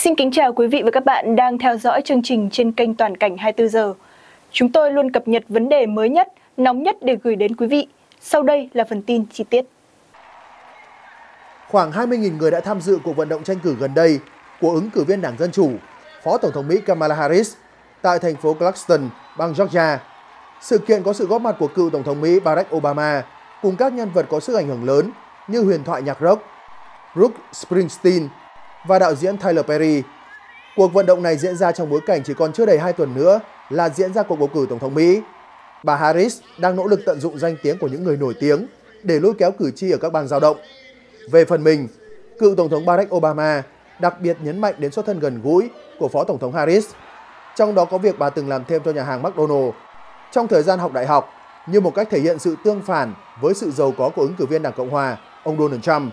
Xin kính chào quý vị và các bạn đang theo dõi chương trình trên kênh Toàn cảnh 24 giờ. Chúng tôi luôn cập nhật vấn đề mới nhất, nóng nhất để gửi đến quý vị. Sau đây là phần tin chi tiết. Khoảng 20.000 người đã tham dự cuộc vận động tranh cử gần đây của ứng cử viên Đảng Dân Chủ, Phó Tổng thống Mỹ Kamala Harris tại thành phố Clarkston, bang Georgia. Sự kiện có sự góp mặt của cựu Tổng thống Mỹ Barack Obama cùng các nhân vật có sức ảnh hưởng lớn như huyền thoại nhạc rock Brooke Springsteen và đạo diễn Tyler Perry. Cuộc vận động này diễn ra trong bối cảnh chỉ còn chưa đầy 2 tuần nữa là diễn ra cuộc bầu cử Tổng thống Mỹ. Bà Harris đang nỗ lực tận dụng danh tiếng của những người nổi tiếng để lôi kéo cử tri ở các bang giao động. Về phần mình, cựu Tổng thống Barack Obama đặc biệt nhấn mạnh đến xuất thân gần gũi của Phó Tổng thống Harris, trong đó có việc bà từng làm thêm cho nhà hàng McDonald. trong thời gian học đại học như một cách thể hiện sự tương phản với sự giàu có của ứng cử viên Đảng Cộng Hòa, ông Donald Trump.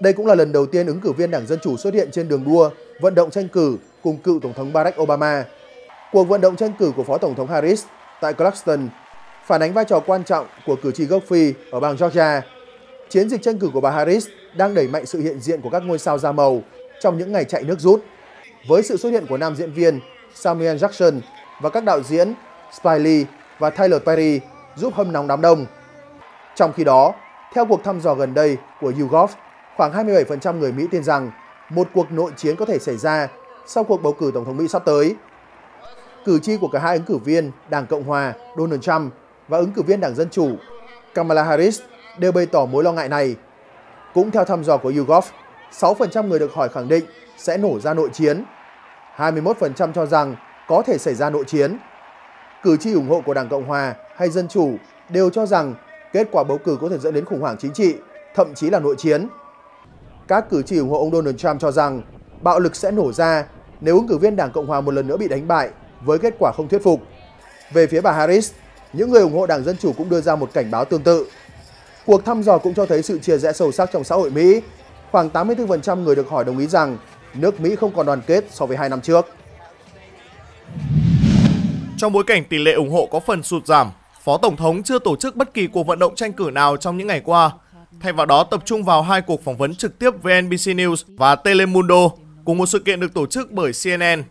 Đây cũng là lần đầu tiên ứng cử viên Đảng Dân Chủ xuất hiện trên đường đua, vận động tranh cử cùng cựu Tổng thống Barack Obama. Cuộc vận động tranh cử của Phó Tổng thống Harris tại Clarkston phản ánh vai trò quan trọng của cử tri gốc Phi ở bang Georgia. Chiến dịch tranh cử của bà Harris đang đẩy mạnh sự hiện diện của các ngôi sao da màu trong những ngày chạy nước rút. Với sự xuất hiện của nam diễn viên Samuel Jackson và các đạo diễn Spiley và Tyler Perry giúp hâm nóng đám đông. Trong khi đó, theo cuộc thăm dò gần đây của YouGov, Khoảng 27% người Mỹ tin rằng một cuộc nội chiến có thể xảy ra sau cuộc bầu cử Tổng thống Mỹ sắp tới. Cử tri của cả hai ứng cử viên Đảng Cộng Hòa Donald Trump và ứng cử viên Đảng Dân Chủ Kamala Harris đều bày tỏ mối lo ngại này. Cũng theo thăm dò của YouGov, 6% người được hỏi khẳng định sẽ nổ ra nội chiến. 21% cho rằng có thể xảy ra nội chiến. Cử tri ủng hộ của Đảng Cộng Hòa hay Dân Chủ đều cho rằng kết quả bầu cử có thể dẫn đến khủng hoảng chính trị, thậm chí là nội chiến các cử tri ủng hộ ông Donald Trump cho rằng bạo lực sẽ nổ ra nếu ứng cử viên Đảng Cộng hòa một lần nữa bị đánh bại với kết quả không thuyết phục. Về phía bà Harris, những người ủng hộ Đảng Dân Chủ cũng đưa ra một cảnh báo tương tự. Cuộc thăm dò cũng cho thấy sự chia rẽ sâu sắc trong xã hội Mỹ. Khoảng 84% người được hỏi đồng ý rằng nước Mỹ không còn đoàn kết so với hai năm trước. Trong bối cảnh tỷ lệ ủng hộ có phần sụt giảm, Phó Tổng thống chưa tổ chức bất kỳ cuộc vận động tranh cử nào trong những ngày qua, Thay vào đó tập trung vào hai cuộc phỏng vấn trực tiếp với NBC News và Telemundo cùng một sự kiện được tổ chức bởi CNN.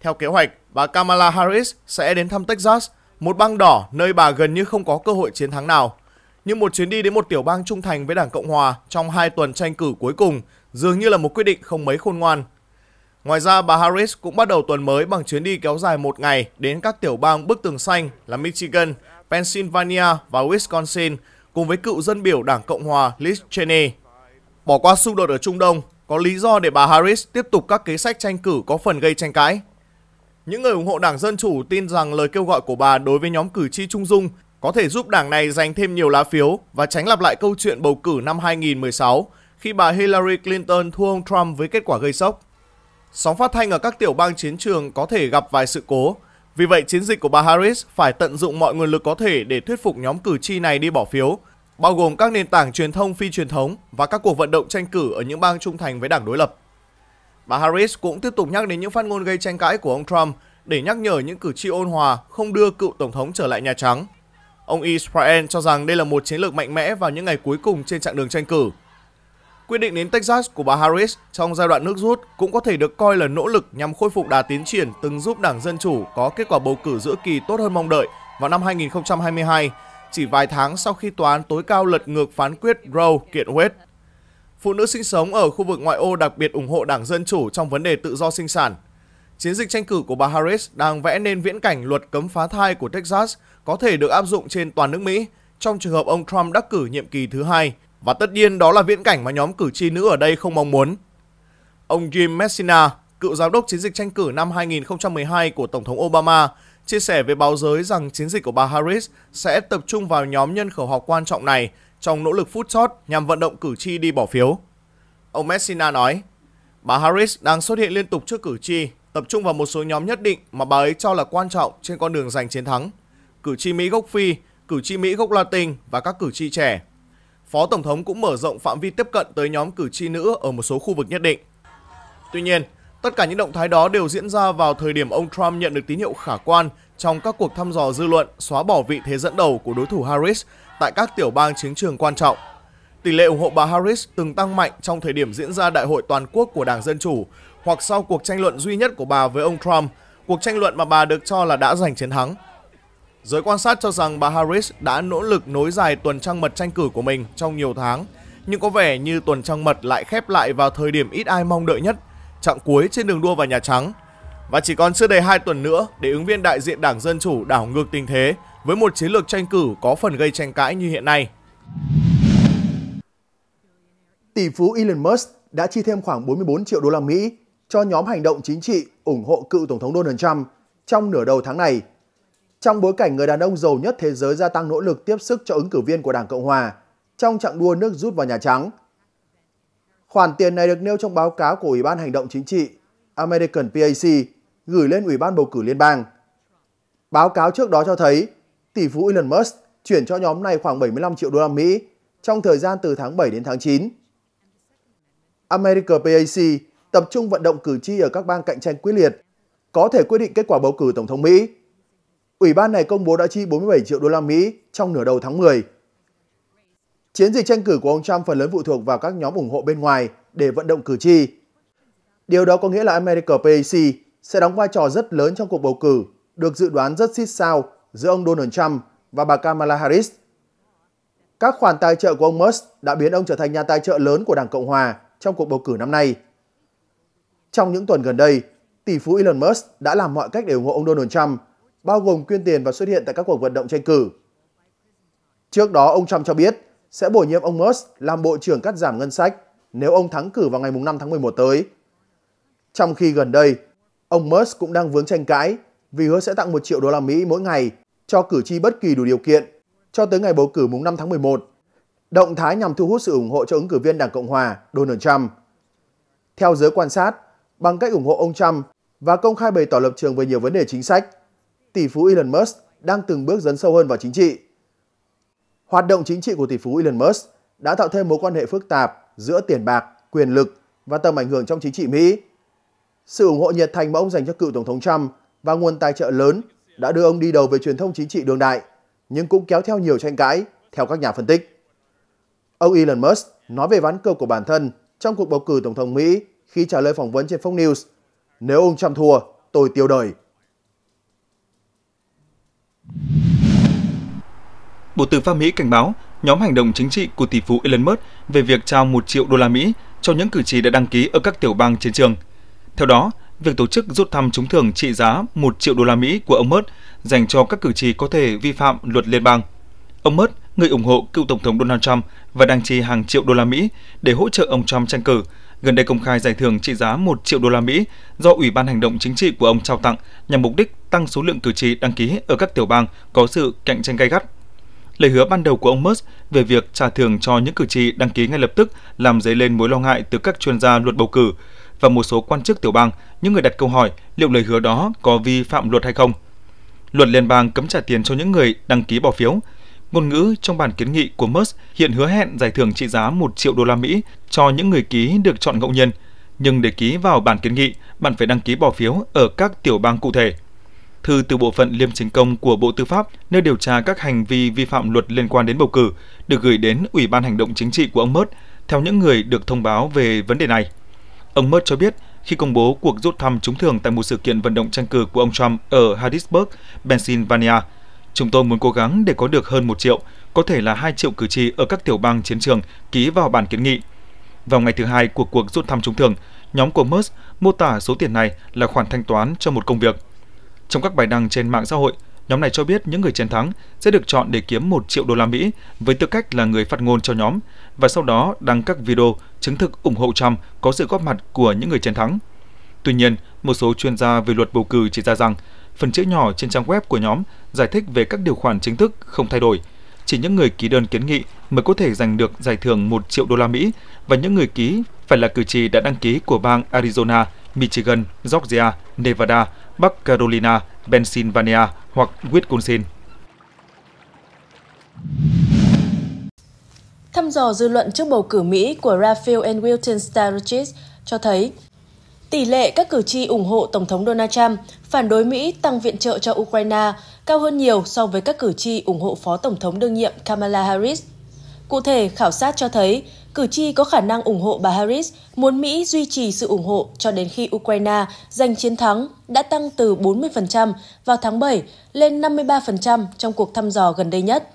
Theo kế hoạch, bà Kamala Harris sẽ đến thăm Texas, một bang đỏ nơi bà gần như không có cơ hội chiến thắng nào. Nhưng một chuyến đi đến một tiểu bang trung thành với Đảng Cộng Hòa trong hai tuần tranh cử cuối cùng dường như là một quyết định không mấy khôn ngoan. Ngoài ra, bà Harris cũng bắt đầu tuần mới bằng chuyến đi kéo dài một ngày đến các tiểu bang bức tường xanh là Michigan, Pennsylvania và Wisconsin – cùng với cựu dân biểu Đảng Cộng hòa Liz Cheney. Bỏ qua xung đột ở Trung Đông có lý do để bà Harris tiếp tục các kế sách tranh cử có phần gây tranh cãi. Những người ủng hộ Đảng Dân Chủ tin rằng lời kêu gọi của bà đối với nhóm cử tri Trung Dung có thể giúp đảng này giành thêm nhiều lá phiếu và tránh lặp lại câu chuyện bầu cử năm 2016 khi bà Hillary Clinton thua ông Trump với kết quả gây sốc. Sóng phát thanh ở các tiểu bang chiến trường có thể gặp vài sự cố, vì vậy, chiến dịch của bà Harris phải tận dụng mọi nguồn lực có thể để thuyết phục nhóm cử tri này đi bỏ phiếu, bao gồm các nền tảng truyền thông phi truyền thống và các cuộc vận động tranh cử ở những bang trung thành với đảng đối lập. Bà Harris cũng tiếp tục nhắc đến những phát ngôn gây tranh cãi của ông Trump để nhắc nhở những cử tri ôn hòa không đưa cựu tổng thống trở lại Nhà Trắng. Ông Israel cho rằng đây là một chiến lược mạnh mẽ vào những ngày cuối cùng trên chặng đường tranh cử, Quyết định đến Texas của bà Harris trong giai đoạn nước rút cũng có thể được coi là nỗ lực nhằm khôi phục đà tiến triển từng giúp Đảng Dân Chủ có kết quả bầu cử giữa kỳ tốt hơn mong đợi vào năm 2022, chỉ vài tháng sau khi tòa án tối cao lật ngược phán quyết Roe kiện Wade. Phụ nữ sinh sống ở khu vực ngoại ô đặc biệt ủng hộ Đảng Dân Chủ trong vấn đề tự do sinh sản. Chiến dịch tranh cử của bà Harris đang vẽ nên viễn cảnh luật cấm phá thai của Texas có thể được áp dụng trên toàn nước Mỹ trong trường hợp ông Trump đắc cử nhiệm kỳ thứ hai – và tất nhiên đó là viễn cảnh mà nhóm cử tri nữ ở đây không mong muốn. Ông Jim Messina, cựu giám đốc chiến dịch tranh cử năm 2012 của Tổng thống Obama, chia sẻ với báo giới rằng chiến dịch của bà Harris sẽ tập trung vào nhóm nhân khẩu học quan trọng này trong nỗ lực phút chót nhằm vận động cử tri đi bỏ phiếu. Ông Messina nói, bà Harris đang xuất hiện liên tục trước cử tri, tập trung vào một số nhóm nhất định mà bà ấy cho là quan trọng trên con đường giành chiến thắng. Cử tri Mỹ gốc Phi, cử tri Mỹ gốc Latin và các cử tri trẻ. Phó Tổng thống cũng mở rộng phạm vi tiếp cận tới nhóm cử tri nữ ở một số khu vực nhất định. Tuy nhiên, tất cả những động thái đó đều diễn ra vào thời điểm ông Trump nhận được tín hiệu khả quan trong các cuộc thăm dò dư luận xóa bỏ vị thế dẫn đầu của đối thủ Harris tại các tiểu bang chiến trường quan trọng. Tỷ lệ ủng hộ bà Harris từng tăng mạnh trong thời điểm diễn ra đại hội toàn quốc của Đảng Dân Chủ hoặc sau cuộc tranh luận duy nhất của bà với ông Trump, cuộc tranh luận mà bà được cho là đã giành chiến thắng. Giới quan sát cho rằng bà Harris đã nỗ lực nối dài tuần trăng mật tranh cử của mình trong nhiều tháng, nhưng có vẻ như tuần trăng mật lại khép lại vào thời điểm ít ai mong đợi nhất, chặng cuối trên đường đua vào Nhà Trắng. Và chỉ còn chưa đầy 2 tuần nữa để ứng viên đại diện Đảng Dân Chủ đảo ngược tình thế với một chiến lược tranh cử có phần gây tranh cãi như hiện nay. Tỷ phú Elon Musk đã chi thêm khoảng 44 triệu đô la Mỹ cho nhóm hành động chính trị ủng hộ cựu Tổng thống Donald Trump trong nửa đầu tháng này trong bối cảnh người đàn ông giàu nhất thế giới gia tăng nỗ lực tiếp sức cho ứng cử viên của Đảng Cộng Hòa trong trạng đua nước rút vào Nhà Trắng. Khoản tiền này được nêu trong báo cáo của Ủy ban Hành động Chính trị American PAC gửi lên Ủy ban Bầu cử Liên bang. Báo cáo trước đó cho thấy tỷ phú Elon Musk chuyển cho nhóm này khoảng 75 triệu đô la Mỹ trong thời gian từ tháng 7 đến tháng 9. America PAC tập trung vận động cử tri ở các bang cạnh tranh quyết liệt, có thể quyết định kết quả bầu cử Tổng thống Mỹ Ủy ban này công bố đã chi 47 triệu đô la Mỹ trong nửa đầu tháng 10. Chiến dịch tranh cử của ông Trump phần lớn phụ thuộc vào các nhóm ủng hộ bên ngoài để vận động cử tri. Điều đó có nghĩa là America PAC sẽ đóng vai trò rất lớn trong cuộc bầu cử được dự đoán rất xích sao giữa ông Donald Trump và bà Kamala Harris. Các khoản tài trợ của ông Musk đã biến ông trở thành nhà tài trợ lớn của Đảng Cộng Hòa trong cuộc bầu cử năm nay. Trong những tuần gần đây, tỷ phú Elon Musk đã làm mọi cách để ủng hộ ông Donald Trump bao gồm quyên tiền và xuất hiện tại các cuộc vận động tranh cử. Trước đó, ông Trump cho biết sẽ bổ nhiệm ông Musk làm Bộ trưởng cắt giảm ngân sách nếu ông thắng cử vào ngày 5 tháng 11 tới. Trong khi gần đây, ông Musk cũng đang vướng tranh cãi vì hứa sẽ tặng 1 triệu đô la Mỹ mỗi ngày cho cử tri bất kỳ đủ điều kiện cho tới ngày bầu cử mùng 5 tháng 11. Động thái nhằm thu hút sự ủng hộ cho ứng cử viên Đảng Cộng hòa Donald Trump. Theo giới quan sát, bằng cách ủng hộ ông Trump và công khai bày tỏ lập trường về nhiều vấn đề chính sách, tỷ phú Elon Musk đang từng bước dấn sâu hơn vào chính trị. Hoạt động chính trị của tỷ phú Elon Musk đã tạo thêm mối quan hệ phức tạp giữa tiền bạc, quyền lực và tầm ảnh hưởng trong chính trị Mỹ. Sự ủng hộ nhiệt thành mà ông dành cho cựu Tổng thống Trump và nguồn tài trợ lớn đã đưa ông đi đầu về truyền thông chính trị đường đại, nhưng cũng kéo theo nhiều tranh cãi, theo các nhà phân tích. Ông Elon Musk nói về ván cờ của bản thân trong cuộc bầu cử Tổng thống Mỹ khi trả lời phỏng vấn trên Fox News. Nếu ông Trump thua, tôi tiêu đời. Bộ Tư pháp Mỹ cảnh báo nhóm hành động chính trị của tỷ phú Elon Musk về việc trao 1 triệu đô la Mỹ cho những cử tri đã đăng ký ở các tiểu bang chiến trường. Theo đó, việc tổ chức rút thăm trúng thưởng trị giá 1 triệu đô la Mỹ của ông Musk dành cho các cử tri có thể vi phạm luật liên bang. Ông Musk, người ủng hộ cựu tổng thống Donald Trump và đăng chi hàng triệu đô la Mỹ để hỗ trợ ông Trump tranh cử, gần đây công khai giải thưởng trị giá 1 triệu đô la Mỹ do Ủy ban Hành động Chính trị của ông trao tặng nhằm mục đích tăng số lượng cử tri đăng ký ở các tiểu bang có sự cạnh tranh gay gắt. Lời hứa ban đầu của ông Musk về việc trả thưởng cho những cử tri đăng ký ngay lập tức làm dấy lên mối lo ngại từ các chuyên gia luật bầu cử và một số quan chức tiểu bang, những người đặt câu hỏi liệu lời hứa đó có vi phạm luật hay không. Luật liên bang cấm trả tiền cho những người đăng ký bỏ phiếu, Ngôn ngữ trong bản kiến nghị của Musk hiện hứa hẹn giải thưởng trị giá 1 triệu đô la Mỹ cho những người ký được chọn ngẫu nhiên. Nhưng để ký vào bản kiến nghị, bạn phải đăng ký bỏ phiếu ở các tiểu bang cụ thể. Thư từ bộ phận liêm chính công của Bộ Tư pháp nơi điều tra các hành vi vi phạm luật liên quan đến bầu cử được gửi đến Ủy ban Hành động Chính trị của ông Musk theo những người được thông báo về vấn đề này. Ông Musk cho biết khi công bố cuộc rút thăm trúng thưởng tại một sự kiện vận động tranh cử của ông Trump ở Harrisburg, Pennsylvania – Chúng tôi muốn cố gắng để có được hơn 1 triệu, có thể là 2 triệu cử tri ở các tiểu bang chiến trường ký vào bản kiến nghị. Vào ngày thứ hai của cuộc rút thăm trúng thưởng, nhóm của Musk mô tả số tiền này là khoản thanh toán cho một công việc. Trong các bài đăng trên mạng xã hội, nhóm này cho biết những người chiến thắng sẽ được chọn để kiếm 1 triệu đô la Mỹ với tư cách là người phát ngôn cho nhóm và sau đó đăng các video chứng thực ủng hộ Trump có sự góp mặt của những người chiến thắng. Tuy nhiên, một số chuyên gia về luật bầu cử chỉ ra rằng phần chữ nhỏ trên trang web của nhóm giải thích về các điều khoản chính thức không thay đổi. Chỉ những người ký đơn kiến nghị mới có thể giành được giải thưởng 1 triệu đô la Mỹ và những người ký phải là cử tri đã đăng ký của bang Arizona, Michigan, Georgia, Nevada, Bắc Carolina, Pennsylvania hoặc Wisconsin. Thăm dò dư luận trước bầu cử Mỹ của Raphael and Wilton Starochis cho thấy Tỷ lệ các cử tri ủng hộ Tổng thống Donald Trump phản đối Mỹ tăng viện trợ cho Ukraine cao hơn nhiều so với các cử tri ủng hộ Phó Tổng thống đương nhiệm Kamala Harris. Cụ thể, khảo sát cho thấy cử tri có khả năng ủng hộ bà Harris muốn Mỹ duy trì sự ủng hộ cho đến khi Ukraine giành chiến thắng đã tăng từ 40% vào tháng 7 lên 53% trong cuộc thăm dò gần đây nhất.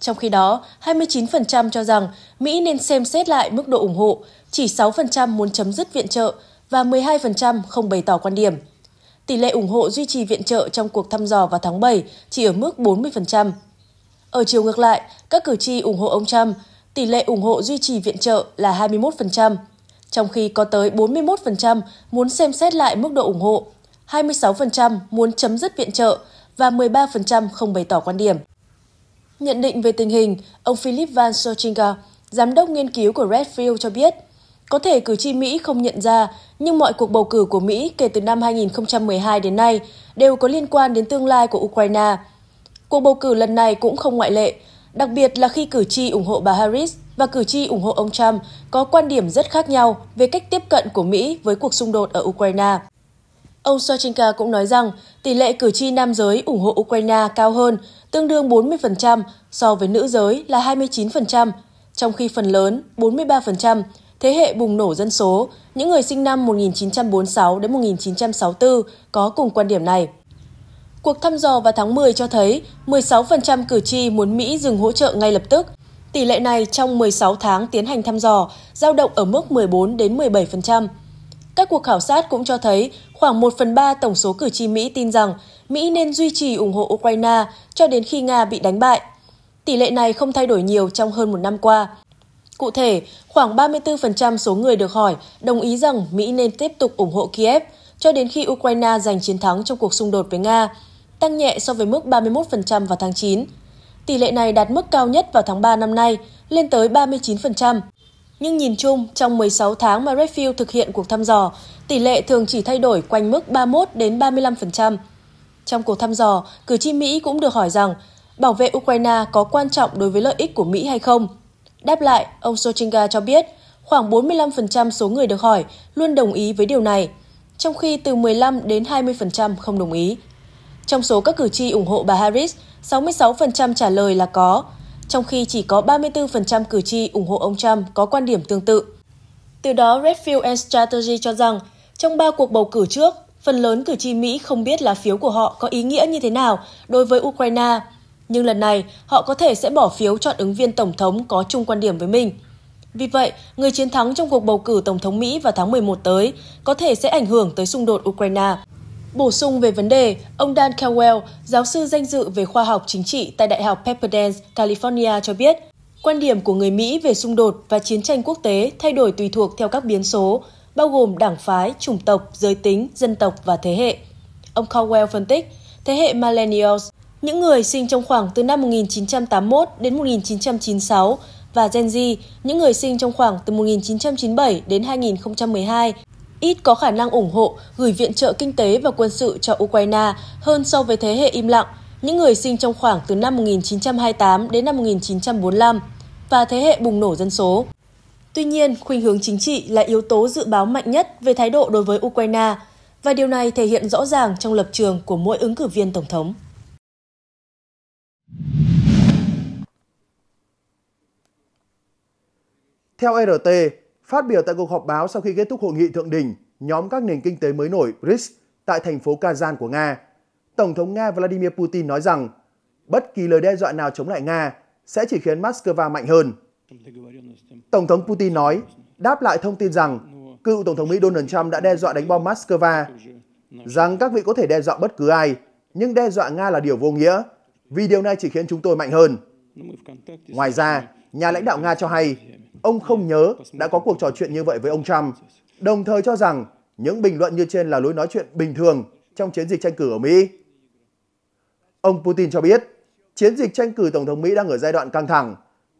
Trong khi đó, 29% cho rằng Mỹ nên xem xét lại mức độ ủng hộ, chỉ 6% muốn chấm dứt viện trợ và 12% không bày tỏ quan điểm. Tỷ lệ ủng hộ duy trì viện trợ trong cuộc thăm dò vào tháng 7 chỉ ở mức 40%. Ở chiều ngược lại, các cử tri ủng hộ ông Trump, tỷ lệ ủng hộ duy trì viện trợ là 21%, trong khi có tới 41% muốn xem xét lại mức độ ủng hộ, 26% muốn chấm dứt viện trợ và 13% không bày tỏ quan điểm. Nhận định về tình hình, ông Philip Van Sochinger, giám đốc nghiên cứu của Redfield cho biết – có thể cử tri Mỹ không nhận ra, nhưng mọi cuộc bầu cử của Mỹ kể từ năm 2012 đến nay đều có liên quan đến tương lai của Ukraine. Cuộc bầu cử lần này cũng không ngoại lệ, đặc biệt là khi cử tri ủng hộ bà Harris và cử tri ủng hộ ông Trump có quan điểm rất khác nhau về cách tiếp cận của Mỹ với cuộc xung đột ở Ukraine. Ông Sochenka cũng nói rằng tỷ lệ cử tri nam giới ủng hộ Ukraine cao hơn, tương đương 40% so với nữ giới là 29%, trong khi phần lớn 43% Thế hệ bùng nổ dân số, những người sinh năm 1946 đến 1964 có cùng quan điểm này. Cuộc thăm dò vào tháng 10 cho thấy 16% cử tri muốn Mỹ dừng hỗ trợ ngay lập tức. Tỷ lệ này trong 16 tháng tiến hành thăm dò dao động ở mức 14 đến 17%. Các cuộc khảo sát cũng cho thấy khoảng 1 phần 3 tổng số cử tri Mỹ tin rằng Mỹ nên duy trì ủng hộ Ukraine cho đến khi Nga bị đánh bại. Tỷ lệ này không thay đổi nhiều trong hơn một năm qua. Cụ thể, Khoảng 34% số người được hỏi đồng ý rằng Mỹ nên tiếp tục ủng hộ Kiev cho đến khi Ukraine giành chiến thắng trong cuộc xung đột với Nga, tăng nhẹ so với mức 31% vào tháng 9. Tỷ lệ này đạt mức cao nhất vào tháng 3 năm nay, lên tới 39%. Nhưng nhìn chung, trong 16 tháng mà Redfield thực hiện cuộc thăm dò, tỷ lệ thường chỉ thay đổi quanh mức 31 đến 35%. Trong cuộc thăm dò, cử tri Mỹ cũng được hỏi rằng bảo vệ Ukraine có quan trọng đối với lợi ích của Mỹ hay không. Đáp lại, ông Sochenka cho biết khoảng 45% số người được hỏi luôn đồng ý với điều này, trong khi từ 15 đến 20% không đồng ý. Trong số các cử tri ủng hộ bà Harris, 66% trả lời là có, trong khi chỉ có 34% cử tri ủng hộ ông Trump có quan điểm tương tự. Từ đó, Redfield and Strategy cho rằng, trong ba cuộc bầu cử trước, phần lớn cử tri Mỹ không biết là phiếu của họ có ý nghĩa như thế nào đối với Ukraine, nhưng lần này, họ có thể sẽ bỏ phiếu chọn ứng viên tổng thống có chung quan điểm với mình. Vì vậy, người chiến thắng trong cuộc bầu cử tổng thống Mỹ vào tháng 11 tới có thể sẽ ảnh hưởng tới xung đột Ukraine. Bổ sung về vấn đề, ông Dan Cowell, giáo sư danh dự về khoa học chính trị tại Đại học Pepperdine, California cho biết, quan điểm của người Mỹ về xung đột và chiến tranh quốc tế thay đổi tùy thuộc theo các biến số, bao gồm đảng phái, chủng tộc, giới tính, dân tộc và thế hệ. Ông Cowell phân tích, thế hệ Millennials những người sinh trong khoảng từ năm 1981 đến 1996 và Gen Z, những người sinh trong khoảng từ 1997 đến 2012, ít có khả năng ủng hộ gửi viện trợ kinh tế và quân sự cho Ukraine hơn so với thế hệ im lặng, những người sinh trong khoảng từ năm 1928 đến năm 1945 và thế hệ bùng nổ dân số. Tuy nhiên, khuynh hướng chính trị là yếu tố dự báo mạnh nhất về thái độ đối với Ukraine, và điều này thể hiện rõ ràng trong lập trường của mỗi ứng cử viên tổng thống. Theo RT, phát biểu tại cuộc họp báo sau khi kết thúc hội nghị thượng đỉnh nhóm các nền kinh tế mới nổi BRICS tại thành phố Kazan của Nga, Tổng thống Nga Vladimir Putin nói rằng bất kỳ lời đe dọa nào chống lại Nga sẽ chỉ khiến Moscow mạnh hơn. Tổng thống Putin nói, đáp lại thông tin rằng cựu Tổng thống Mỹ Donald Trump đã đe dọa đánh bom Moscow, rằng các vị có thể đe dọa bất cứ ai, nhưng đe dọa Nga là điều vô nghĩa vì điều này chỉ khiến chúng tôi mạnh hơn. Ngoài ra, nhà lãnh đạo Nga cho hay ông không nhớ đã có cuộc trò chuyện như vậy với ông Trump, đồng thời cho rằng những bình luận như trên là lối nói chuyện bình thường trong chiến dịch tranh cử ở Mỹ. Ông Putin cho biết, chiến dịch tranh cử Tổng thống Mỹ đang ở giai đoạn căng thẳng.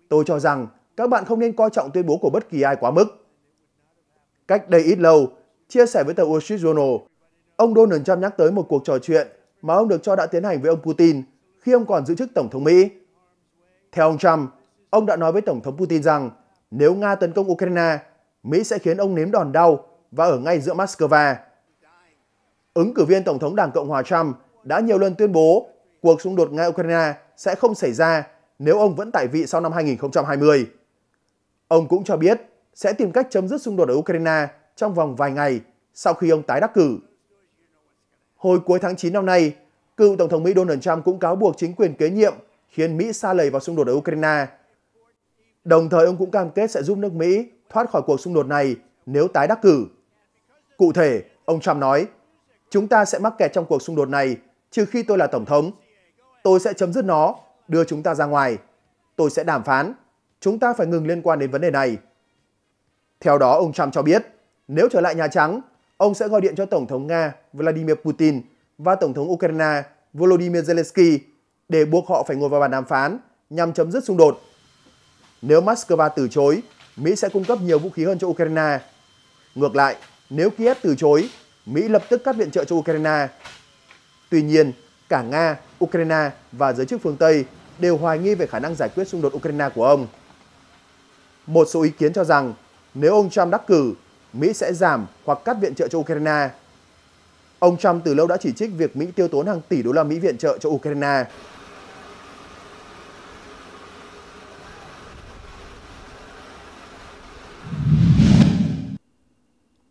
Tôi cho rằng các bạn không nên coi trọng tuyên bố của bất kỳ ai quá mức. Cách đây ít lâu, chia sẻ với tờ Wall Street Journal, ông Donald Trump nhắc tới một cuộc trò chuyện mà ông được cho đã tiến hành với ông Putin – khi ông còn giữ chức Tổng thống Mỹ. Theo ông Trump, ông đã nói với Tổng thống Putin rằng nếu Nga tấn công Ukraine, Mỹ sẽ khiến ông nếm đòn đau và ở ngay giữa Moscow. Ứng cử viên Tổng thống Đảng Cộng hòa Trump đã nhiều lần tuyên bố cuộc xung đột Nga-Ukraine sẽ không xảy ra nếu ông vẫn tại vị sau năm 2020. Ông cũng cho biết sẽ tìm cách chấm dứt xung đột ở Ukraine trong vòng vài ngày sau khi ông tái đắc cử. Hồi cuối tháng 9 năm nay, Cựu Tổng thống Mỹ Donald Trump cũng cáo buộc chính quyền kế nhiệm khiến Mỹ xa lầy vào xung đột ở Ukraine. Đồng thời ông cũng cam kết sẽ giúp nước Mỹ thoát khỏi cuộc xung đột này nếu tái đắc cử. Cụ thể, ông Trump nói, chúng ta sẽ mắc kẹt trong cuộc xung đột này trừ khi tôi là Tổng thống. Tôi sẽ chấm dứt nó, đưa chúng ta ra ngoài. Tôi sẽ đàm phán. Chúng ta phải ngừng liên quan đến vấn đề này. Theo đó, ông Trump cho biết, nếu trở lại Nhà Trắng, ông sẽ gọi điện cho Tổng thống Nga Vladimir Putin – và Tổng thống Ukraine Volodymyr Zelensky để buộc họ phải ngồi vào bàn đàm phán nhằm chấm dứt xung đột. Nếu Moscow từ chối, Mỹ sẽ cung cấp nhiều vũ khí hơn cho Ukraine. Ngược lại, nếu Kiev từ chối, Mỹ lập tức cắt viện trợ cho Ukraine. Tuy nhiên, cả Nga, Ukraine và giới chức phương Tây đều hoài nghi về khả năng giải quyết xung đột Ukraine của ông. Một số ý kiến cho rằng nếu ông Trump đắc cử, Mỹ sẽ giảm hoặc cắt viện trợ cho Ukraine. Ông Trump từ lâu đã chỉ trích việc Mỹ tiêu tốn hàng tỷ đô la Mỹ viện trợ cho Ukraine.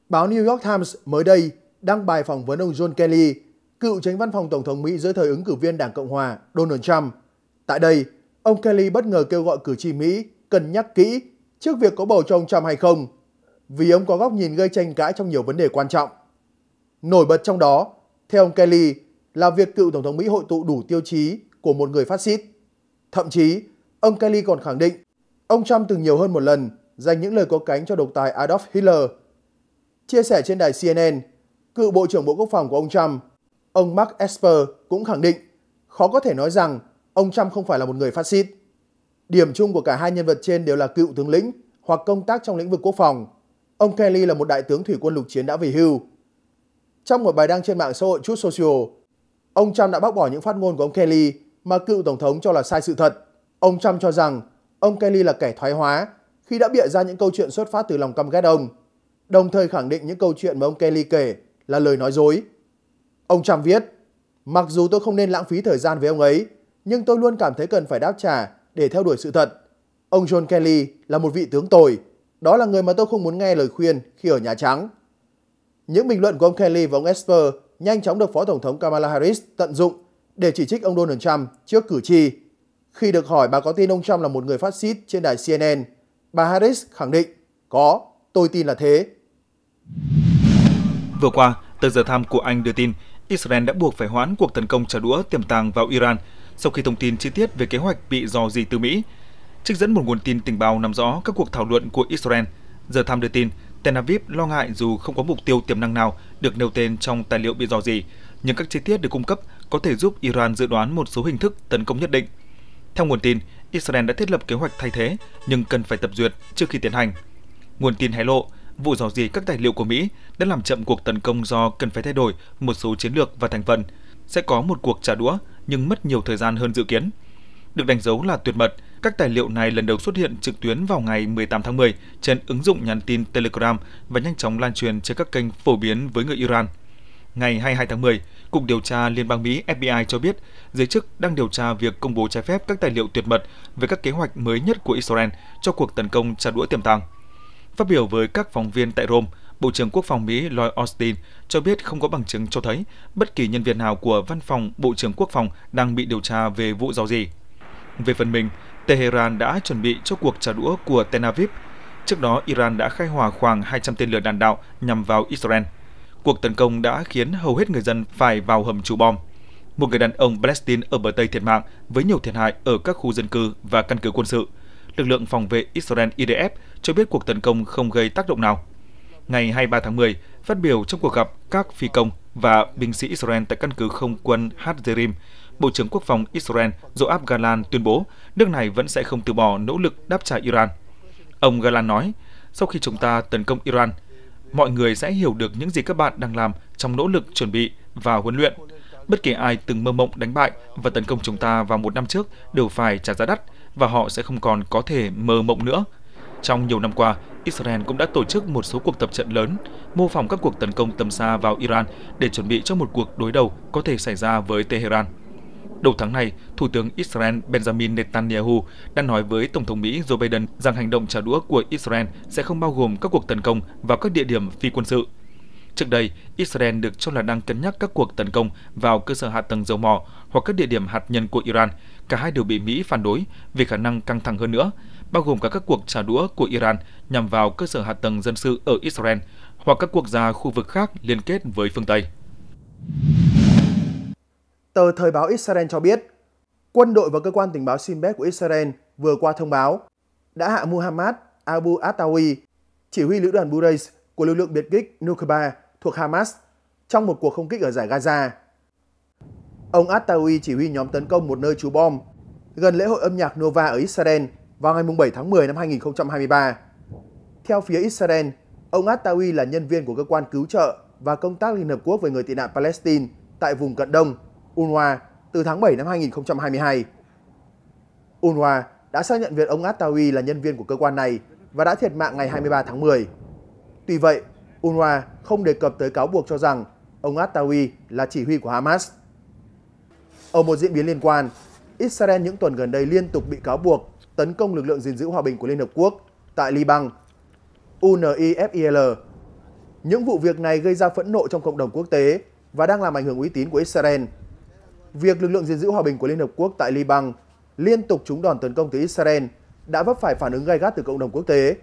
Báo New York Times mới đây đăng bài phỏng vấn ông John Kelly, cựu tránh văn phòng Tổng thống Mỹ dưới thời ứng cử viên Đảng Cộng Hòa Donald Trump. Tại đây, ông Kelly bất ngờ kêu gọi cử tri Mỹ cân nhắc kỹ trước việc có bầu cho ông Trump hay không, vì ông có góc nhìn gây tranh cãi trong nhiều vấn đề quan trọng. Nổi bật trong đó, theo ông Kelly, là việc cựu Tổng thống Mỹ hội tụ đủ tiêu chí của một người phát xít. Thậm chí, ông Kelly còn khẳng định ông Trump từng nhiều hơn một lần dành những lời có cánh cho độc tài Adolf Hitler. Chia sẻ trên đài CNN, cựu Bộ trưởng Bộ Quốc phòng của ông Trump, ông Mark Esper cũng khẳng định khó có thể nói rằng ông Trump không phải là một người phát xít. Điểm chung của cả hai nhân vật trên đều là cựu tướng lĩnh hoặc công tác trong lĩnh vực quốc phòng. Ông Kelly là một đại tướng thủy quân lục chiến đã về hưu, trong một bài đăng trên mạng xã hội Truth Social, ông Trump đã bác bỏ những phát ngôn của ông Kelly mà cựu Tổng thống cho là sai sự thật. Ông Trump cho rằng ông Kelly là kẻ thoái hóa khi đã bịa ra những câu chuyện xuất phát từ lòng căm ghét ông, đồng thời khẳng định những câu chuyện mà ông Kelly kể là lời nói dối. Ông Trump viết, mặc dù tôi không nên lãng phí thời gian với ông ấy, nhưng tôi luôn cảm thấy cần phải đáp trả để theo đuổi sự thật. Ông John Kelly là một vị tướng tồi, đó là người mà tôi không muốn nghe lời khuyên khi ở Nhà Trắng. Những bình luận của ông Kelly và ông Esper nhanh chóng được Phó Tổng thống Kamala Harris tận dụng để chỉ trích ông Donald Trump trước cử tri. Khi được hỏi bà có tin ông Trump là một người phát xít trên đài CNN, bà Harris khẳng định, có, tôi tin là thế. Vừa qua, tờ The Times của Anh đưa tin Israel đã buộc phải hoãn cuộc tấn công trả đũa tiềm tàng vào Iran sau khi thông tin chi tiết về kế hoạch bị dò dỉ từ Mỹ. Trích dẫn một nguồn tin tình báo nắm rõ các cuộc thảo luận của Israel, The Times đưa tin Tel Aviv lo ngại dù không có mục tiêu tiềm năng nào được nêu tên trong tài liệu bị dò gì, nhưng các chi tiết được cung cấp có thể giúp Iran dự đoán một số hình thức tấn công nhất định. Theo nguồn tin, Israel đã thiết lập kế hoạch thay thế nhưng cần phải tập duyệt trước khi tiến hành. Nguồn tin hé lộ, vụ dò dỉ các tài liệu của Mỹ đã làm chậm cuộc tấn công do cần phải thay đổi một số chiến lược và thành phần. Sẽ có một cuộc trả đũa nhưng mất nhiều thời gian hơn dự kiến. Được đánh dấu là tuyệt mật, các tài liệu này lần đầu xuất hiện trực tuyến vào ngày 18 tháng 10 trên ứng dụng nhắn tin Telegram và nhanh chóng lan truyền trên các kênh phổ biến với người Iran. Ngày 22 tháng 10, Cục Điều tra Liên bang Mỹ FBI cho biết giới chức đang điều tra việc công bố trái phép các tài liệu tuyệt mật về các kế hoạch mới nhất của Israel cho cuộc tấn công trả đũa tiềm tàng. Phát biểu với các phóng viên tại Rome, Bộ trưởng Quốc phòng Mỹ Lloyd Austin cho biết không có bằng chứng cho thấy bất kỳ nhân viên nào của văn phòng Bộ trưởng Quốc phòng đang bị điều tra về vụ dò gì. Về phần mình, Tehran đã chuẩn bị cho cuộc trả đũa của Tel Aviv. Trước đó, Iran đã khai hỏa khoảng 200 tên lửa đạn đạo nhằm vào Israel. Cuộc tấn công đã khiến hầu hết người dân phải vào hầm trú bom. Một người đàn ông Palestine ở bờ Tây thiệt mạng với nhiều thiệt hại ở các khu dân cư và căn cứ quân sự. Lực lượng phòng vệ Israel IDF cho biết cuộc tấn công không gây tác động nào. Ngày 23 tháng 10, phát biểu trong cuộc gặp các phi công và binh sĩ Israel tại căn cứ không quân Hatzerim, Bộ trưởng Quốc phòng Israel Joab Galan tuyên bố nước này vẫn sẽ không từ bỏ nỗ lực đáp trả Iran. Ông Galan nói, sau khi chúng ta tấn công Iran, mọi người sẽ hiểu được những gì các bạn đang làm trong nỗ lực chuẩn bị và huấn luyện. Bất kỳ ai từng mơ mộng đánh bại và tấn công chúng ta vào một năm trước đều phải trả giá đắt và họ sẽ không còn có thể mơ mộng nữa. Trong nhiều năm qua, Israel cũng đã tổ chức một số cuộc tập trận lớn, mô phỏng các cuộc tấn công tầm xa vào Iran để chuẩn bị cho một cuộc đối đầu có thể xảy ra với Tehran. Đầu tháng này, Thủ tướng Israel Benjamin Netanyahu đã nói với Tổng thống Mỹ Joe Biden rằng hành động trả đũa của Israel sẽ không bao gồm các cuộc tấn công vào các địa điểm phi quân sự. Trước đây, Israel được cho là đang cân nhắc các cuộc tấn công vào cơ sở hạ tầng dầu mỏ hoặc các địa điểm hạt nhân của Iran. Cả hai đều bị Mỹ phản đối vì khả năng căng thẳng hơn nữa, bao gồm cả các cuộc trả đũa của Iran nhằm vào cơ sở hạ tầng dân sự ở Israel hoặc các quốc gia khu vực khác liên kết với phương Tây tờ Thời báo Israel cho biết, quân đội và cơ quan tình báo Shin Bet của Israel vừa qua thông báo đã hạ Muhammad Abu Attawi, chỉ huy lữ đoàn Bureis của lực lượng biệt kích Nukba thuộc Hamas trong một cuộc không kích ở giải Gaza. Ông Attawi chỉ huy nhóm tấn công một nơi trú bom gần lễ hội âm nhạc Nova ở Israel vào ngày 7 tháng 10 năm 2023. Theo phía Israel, ông Attawi là nhân viên của cơ quan cứu trợ và công tác Liên Hợp Quốc về người tị nạn Palestine tại vùng Cận Đông UNRWA từ tháng 7 năm 2022. UNRWA đã xác nhận việc ông Attawi là nhân viên của cơ quan này và đã thiệt mạng ngày 23 tháng 10. Tuy vậy, UNRWA không đề cập tới cáo buộc cho rằng ông Attawi là chỉ huy của Hamas. Ở một diễn biến liên quan, Israel những tuần gần đây liên tục bị cáo buộc tấn công lực lượng gìn giữ hòa bình của Liên Hợp Quốc tại Liban, UNIFIL. Những vụ việc này gây ra phẫn nộ trong cộng đồng quốc tế và đang làm ảnh hưởng uy tín của Israel việc lực lượng gìn giữ hòa bình của Liên Hợp Quốc tại Liban liên tục trúng đòn tấn công từ Israel đã vấp phải phản ứng gay gắt từ cộng đồng quốc tế.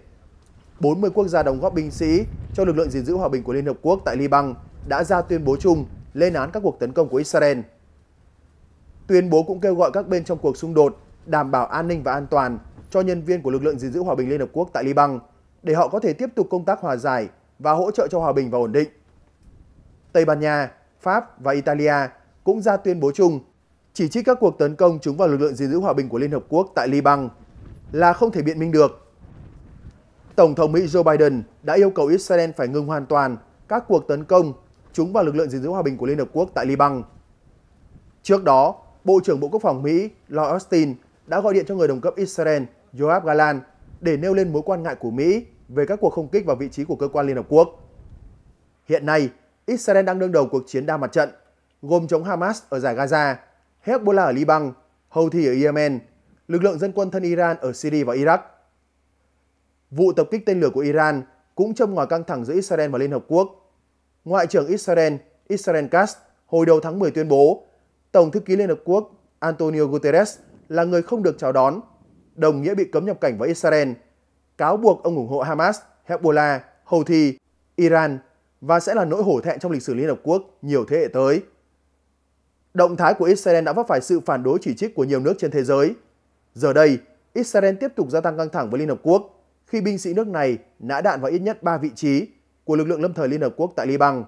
40 quốc gia đóng góp binh sĩ cho lực lượng gìn giữ hòa bình của Liên Hợp Quốc tại Liban đã ra tuyên bố chung lên án các cuộc tấn công của Israel. Tuyên bố cũng kêu gọi các bên trong cuộc xung đột đảm bảo an ninh và an toàn cho nhân viên của lực lượng gìn giữ hòa bình Liên Hợp Quốc tại Liban để họ có thể tiếp tục công tác hòa giải và hỗ trợ cho hòa bình và ổn định. Tây Ban Nha, Pháp và Italia cũng ra tuyên bố chung chỉ trích các cuộc tấn công chúng vào lực lượng gìn giữ hòa bình của Liên Hợp Quốc tại Liban là không thể biện minh được. Tổng thống Mỹ Joe Biden đã yêu cầu Israel phải ngừng hoàn toàn các cuộc tấn công chúng vào lực lượng gìn giữ hòa bình của Liên Hợp Quốc tại Liban. Trước đó, Bộ trưởng Bộ Quốc phòng Mỹ Lloyd Austin đã gọi điện cho người đồng cấp Israel Yoav Galan để nêu lên mối quan ngại của Mỹ về các cuộc không kích vào vị trí của cơ quan Liên Hợp Quốc. Hiện nay, Israel đang đương đầu cuộc chiến đa mặt trận gồm chống Hamas ở giải Gaza, Hezbollah ở Liban, Houthi ở Yemen, lực lượng dân quân thân Iran ở Syria và Iraq. Vụ tập kích tên lửa của Iran cũng châm ngòi căng thẳng giữa Israel và Liên Hợp Quốc. Ngoại trưởng Israel, Israel Katz, hồi đầu tháng 10 tuyên bố Tổng thư ký Liên Hợp Quốc Antonio Guterres là người không được chào đón, đồng nghĩa bị cấm nhập cảnh vào Israel, cáo buộc ông ủng hộ Hamas, Hezbollah, Houthi, Iran và sẽ là nỗi hổ thẹn trong lịch sử Liên Hợp Quốc nhiều thế hệ tới. Động thái của Israel đã vấp phải sự phản đối chỉ trích của nhiều nước trên thế giới. Giờ đây, Israel tiếp tục gia tăng căng thẳng với Liên Hợp Quốc khi binh sĩ nước này nã đạn vào ít nhất 3 vị trí của lực lượng lâm thời Liên Hợp Quốc tại Liban.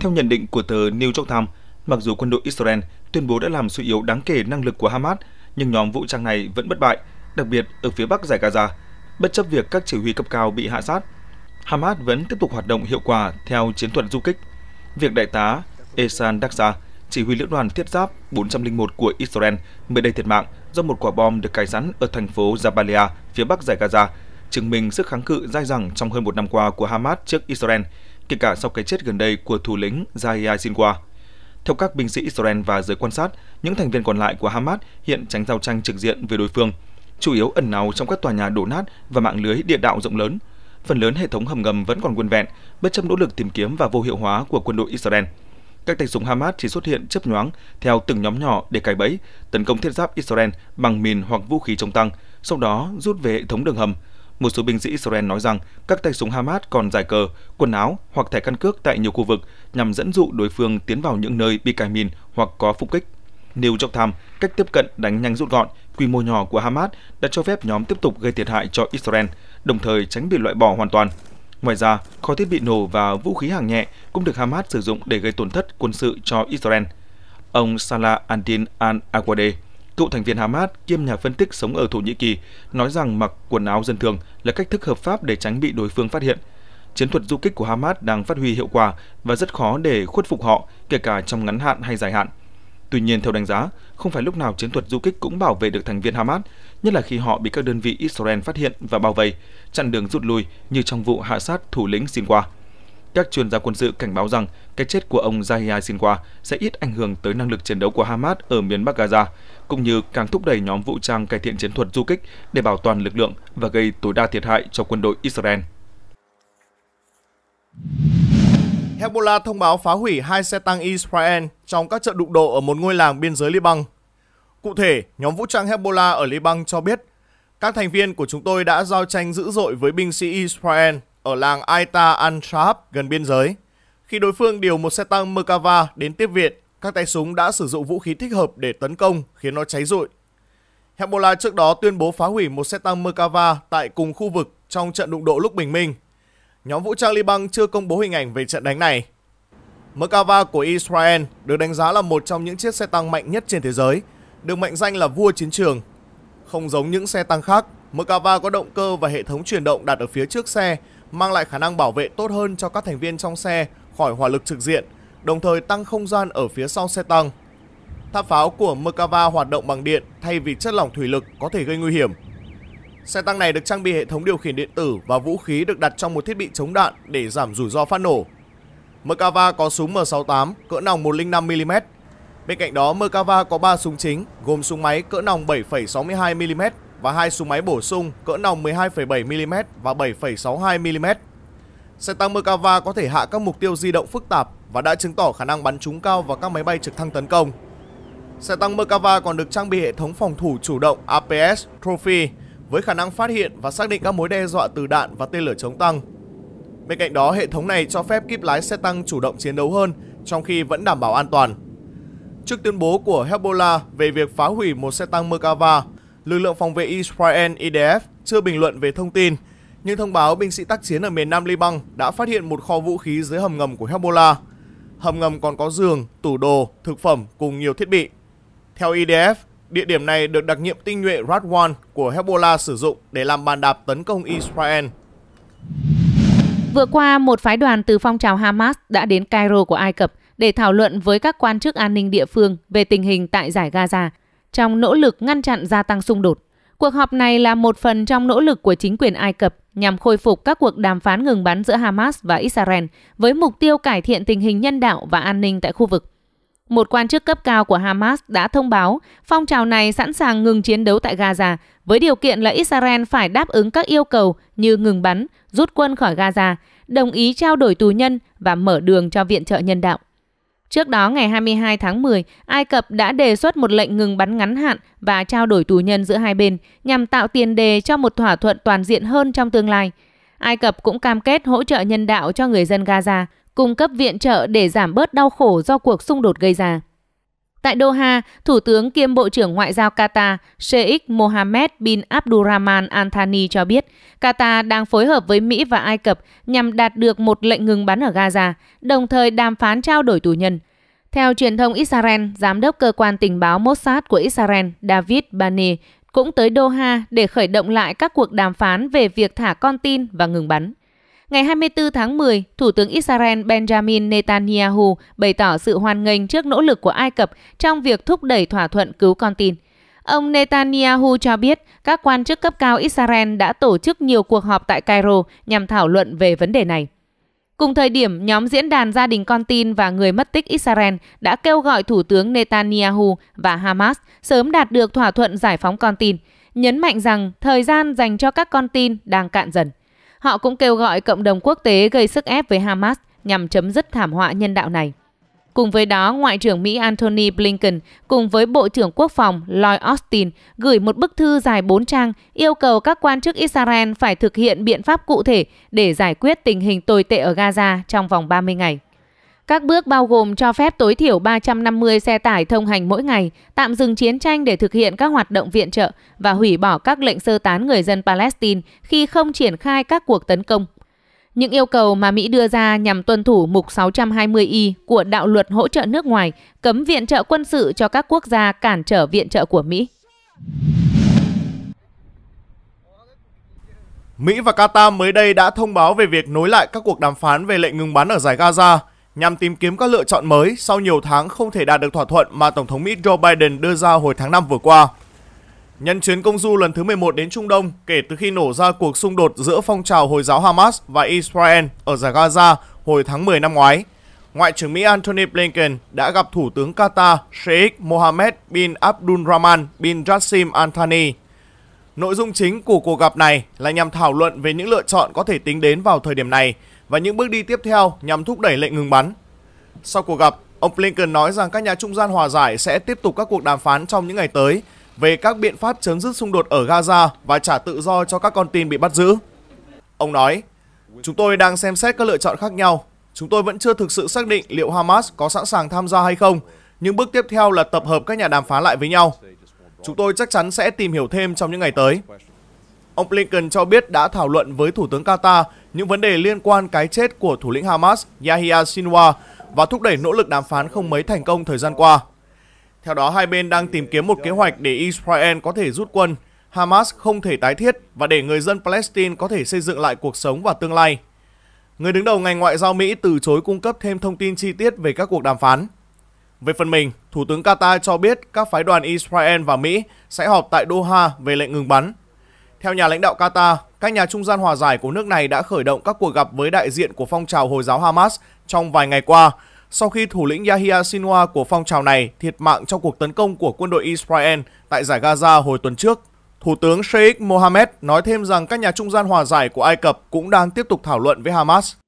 Theo nhận định của tờ New York Times, mặc dù quân đội Israel tuyên bố đã làm suy yếu đáng kể năng lực của Hamas, nhưng nhóm vũ trang này vẫn bất bại, đặc biệt ở phía bắc giải Gaza, bất chấp việc các chỉ huy cấp cao bị hạ sát Hamas vẫn tiếp tục hoạt động hiệu quả theo chiến thuật du kích. Việc đại tá Esan Daksa, chỉ huy lữ đoàn thiết giáp 401 của Israel, mới đây thiệt mạng do một quả bom được cài sẵn ở thành phố Jabalia, phía bắc giải Gaza, chứng minh sức kháng cự dai dẳng trong hơn một năm qua của Hamas trước Israel, kể cả sau cái chết gần đây của thủ lĩnh Yahya Sinwar. Theo các binh sĩ Israel và giới quan sát, những thành viên còn lại của Hamas hiện tránh giao tranh trực diện với đối phương, chủ yếu ẩn náu trong các tòa nhà đổ nát và mạng lưới địa đạo rộng lớn – phần lớn hệ thống hầm ngầm vẫn còn nguyên vẹn, bất chấp nỗ lực tìm kiếm và vô hiệu hóa của quân đội Israel. Các tay súng Hamas chỉ xuất hiện chớp nhoáng theo từng nhóm nhỏ để cài bẫy, tấn công thiết giáp Israel bằng mìn hoặc vũ khí chống tăng, sau đó rút về hệ thống đường hầm. Một số binh sĩ Israel nói rằng các tay súng Hamas còn giải cờ, quần áo hoặc thẻ căn cước tại nhiều khu vực nhằm dẫn dụ đối phương tiến vào những nơi bị cài mìn hoặc có phục kích. New York Times, cách tiếp cận đánh nhanh rút gọn, quy mô nhỏ của Hamas đã cho phép nhóm tiếp tục gây thiệt hại cho Israel đồng thời tránh bị loại bỏ hoàn toàn. Ngoài ra, kho thiết bị nổ và vũ khí hàng nhẹ cũng được Hamas sử dụng để gây tổn thất quân sự cho Israel. Ông Salah al-Din al-Awadeh, cựu thành viên Hamas kiêm nhà phân tích sống ở Thổ Nhĩ Kỳ, nói rằng mặc quần áo dân thường là cách thức hợp pháp để tránh bị đối phương phát hiện. Chiến thuật du kích của Hamas đang phát huy hiệu quả và rất khó để khuất phục họ, kể cả trong ngắn hạn hay dài hạn. Tuy nhiên, theo đánh giá, không phải lúc nào chiến thuật du kích cũng bảo vệ được thành viên Hamas, nhất là khi họ bị các đơn vị Israel phát hiện và bao vây, chặn đường rút lui như trong vụ hạ sát thủ lĩnh Sinwa. Các chuyên gia quân sự cảnh báo rằng cái chết của ông Zahia Sinwa sẽ ít ảnh hưởng tới năng lực chiến đấu của Hamas ở miền Bắc Gaza, cũng như càng thúc đẩy nhóm vũ trang cải thiện chiến thuật du kích để bảo toàn lực lượng và gây tối đa thiệt hại cho quân đội Israel. Hezbollah thông báo phá hủy hai xe tăng Israel trong các trận đụng độ ở một ngôi làng biên giới Liban. Cụ thể, nhóm vũ trang Hezbollah ở Liban cho biết, các thành viên của chúng tôi đã giao tranh dữ dội với binh sĩ Israel ở làng Aita al-Shahab gần biên giới. Khi đối phương điều một xe tăng Merkava đến tiếp viện, các tay súng đã sử dụng vũ khí thích hợp để tấn công khiến nó cháy rụi. Hezbollah trước đó tuyên bố phá hủy một xe tăng Merkava tại cùng khu vực trong trận đụng độ lúc bình minh nhóm vũ trang Liban chưa công bố hình ảnh về trận đánh này. Merkava của Israel được đánh giá là một trong những chiếc xe tăng mạnh nhất trên thế giới, được mệnh danh là vua chiến trường. Không giống những xe tăng khác, Merkava có động cơ và hệ thống chuyển động đặt ở phía trước xe, mang lại khả năng bảo vệ tốt hơn cho các thành viên trong xe khỏi hỏa lực trực diện, đồng thời tăng không gian ở phía sau xe tăng. Tháp pháo của Merkava hoạt động bằng điện thay vì chất lỏng thủy lực có thể gây nguy hiểm Xe tăng này được trang bị hệ thống điều khiển điện tử và vũ khí được đặt trong một thiết bị chống đạn để giảm rủi ro phát nổ. Merkava có súng M68 cỡ nòng 105mm. Bên cạnh đó, Merkava có 3 súng chính gồm súng máy cỡ nòng 7,62mm và hai súng máy bổ sung cỡ nòng 12,7mm và 7,62mm. Xe tăng Merkava có thể hạ các mục tiêu di động phức tạp và đã chứng tỏ khả năng bắn trúng cao vào các máy bay trực thăng tấn công. Xe tăng Merkava còn được trang bị hệ thống phòng thủ chủ động APS Trophy với khả năng phát hiện và xác định các mối đe dọa từ đạn và tên lửa chống tăng. Bên cạnh đó, hệ thống này cho phép kíp lái xe tăng chủ động chiến đấu hơn trong khi vẫn đảm bảo an toàn. Trước tuyên bố của Hezbollah về việc phá hủy một xe tăng Merkava, lực lượng phòng vệ Israel IDF chưa bình luận về thông tin, nhưng thông báo binh sĩ tác chiến ở miền Nam Liban đã phát hiện một kho vũ khí dưới hầm ngầm của Hezbollah. Hầm ngầm còn có giường, tủ đồ, thực phẩm cùng nhiều thiết bị. Theo IDF, Địa điểm này được đặc nhiệm tinh nhuệ Radwan của Hezbollah sử dụng để làm bàn đạp tấn công Israel. Vừa qua, một phái đoàn từ phong trào Hamas đã đến Cairo của Ai Cập để thảo luận với các quan chức an ninh địa phương về tình hình tại giải Gaza trong nỗ lực ngăn chặn gia tăng xung đột. Cuộc họp này là một phần trong nỗ lực của chính quyền Ai Cập nhằm khôi phục các cuộc đàm phán ngừng bắn giữa Hamas và Israel với mục tiêu cải thiện tình hình nhân đạo và an ninh tại khu vực. Một quan chức cấp cao của Hamas đã thông báo phong trào này sẵn sàng ngừng chiến đấu tại Gaza với điều kiện là Israel phải đáp ứng các yêu cầu như ngừng bắn, rút quân khỏi Gaza, đồng ý trao đổi tù nhân và mở đường cho viện trợ nhân đạo. Trước đó, ngày 22 tháng 10, Ai Cập đã đề xuất một lệnh ngừng bắn ngắn hạn và trao đổi tù nhân giữa hai bên nhằm tạo tiền đề cho một thỏa thuận toàn diện hơn trong tương lai. Ai Cập cũng cam kết hỗ trợ nhân đạo cho người dân Gaza, cung cấp viện trợ để giảm bớt đau khổ do cuộc xung đột gây ra. Tại Doha, Thủ tướng kiêm Bộ trưởng Ngoại giao Qatar Sheikh Mohammed bin Abdurrahman Al Thani cho biết, Qatar đang phối hợp với Mỹ và Ai Cập nhằm đạt được một lệnh ngừng bắn ở Gaza, đồng thời đàm phán trao đổi tù nhân. Theo truyền thông Israel, Giám đốc Cơ quan Tình báo Mossad của Israel David Bani cũng tới Doha để khởi động lại các cuộc đàm phán về việc thả con tin và ngừng bắn. Ngày 24 tháng 10, Thủ tướng Israel Benjamin Netanyahu bày tỏ sự hoan nghênh trước nỗ lực của Ai Cập trong việc thúc đẩy thỏa thuận cứu con tin. Ông Netanyahu cho biết các quan chức cấp cao Israel đã tổ chức nhiều cuộc họp tại Cairo nhằm thảo luận về vấn đề này. Cùng thời điểm, nhóm diễn đàn gia đình con tin và người mất tích Israel đã kêu gọi Thủ tướng Netanyahu và Hamas sớm đạt được thỏa thuận giải phóng con tin, nhấn mạnh rằng thời gian dành cho các con tin đang cạn dần. Họ cũng kêu gọi cộng đồng quốc tế gây sức ép với Hamas nhằm chấm dứt thảm họa nhân đạo này. Cùng với đó, Ngoại trưởng Mỹ Antony Blinken cùng với Bộ trưởng Quốc phòng Lloyd Austin gửi một bức thư dài 4 trang yêu cầu các quan chức Israel phải thực hiện biện pháp cụ thể để giải quyết tình hình tồi tệ ở Gaza trong vòng 30 ngày. Các bước bao gồm cho phép tối thiểu 350 xe tải thông hành mỗi ngày, tạm dừng chiến tranh để thực hiện các hoạt động viện trợ và hủy bỏ các lệnh sơ tán người dân Palestine khi không triển khai các cuộc tấn công. Những yêu cầu mà Mỹ đưa ra nhằm tuân thủ mục 620i của đạo luật hỗ trợ nước ngoài cấm viện trợ quân sự cho các quốc gia cản trở viện trợ của Mỹ. Mỹ và Qatar mới đây đã thông báo về việc nối lại các cuộc đàm phán về lệnh ngừng bắn ở giải Gaza – nhằm tìm kiếm các lựa chọn mới sau nhiều tháng không thể đạt được thỏa thuận mà Tổng thống Mỹ Joe Biden đưa ra hồi tháng 5 vừa qua. Nhân chuyến công du lần thứ 11 đến Trung Đông kể từ khi nổ ra cuộc xung đột giữa phong trào Hồi giáo Hamas và Israel ở giải Gaza hồi tháng 10 năm ngoái, Ngoại trưởng Mỹ Antony Blinken đã gặp Thủ tướng Qatar Sheikh Mohammed bin Abdul Rahman bin Jassim Al Thani. Nội dung chính của cuộc gặp này là nhằm thảo luận về những lựa chọn có thể tính đến vào thời điểm này – và những bước đi tiếp theo nhằm thúc đẩy lệnh ngừng bắn. Sau cuộc gặp, ông Blinken nói rằng các nhà trung gian hòa giải sẽ tiếp tục các cuộc đàm phán trong những ngày tới về các biện pháp chấm dứt xung đột ở Gaza và trả tự do cho các con tin bị bắt giữ. Ông nói, chúng tôi đang xem xét các lựa chọn khác nhau. Chúng tôi vẫn chưa thực sự xác định liệu Hamas có sẵn sàng tham gia hay không, nhưng bước tiếp theo là tập hợp các nhà đàm phán lại với nhau. Chúng tôi chắc chắn sẽ tìm hiểu thêm trong những ngày tới. Ông Blinken cho biết đã thảo luận với Thủ tướng Qatar những vấn đề liên quan cái chết của thủ lĩnh Hamas Yahya Sinwar và thúc đẩy nỗ lực đàm phán không mấy thành công thời gian qua. Theo đó, hai bên đang tìm kiếm một kế hoạch để Israel có thể rút quân, Hamas không thể tái thiết và để người dân Palestine có thể xây dựng lại cuộc sống và tương lai. Người đứng đầu ngành ngoại giao Mỹ từ chối cung cấp thêm thông tin chi tiết về các cuộc đàm phán. Về phần mình, Thủ tướng Qatar cho biết các phái đoàn Israel và Mỹ sẽ họp tại Doha về lệnh ngừng bắn – theo nhà lãnh đạo Qatar, các nhà trung gian hòa giải của nước này đã khởi động các cuộc gặp với đại diện của phong trào Hồi giáo Hamas trong vài ngày qua, sau khi thủ lĩnh Yahya Sinwar của phong trào này thiệt mạng trong cuộc tấn công của quân đội Israel tại giải Gaza hồi tuần trước. Thủ tướng Sheikh Mohammed nói thêm rằng các nhà trung gian hòa giải của Ai Cập cũng đang tiếp tục thảo luận với Hamas.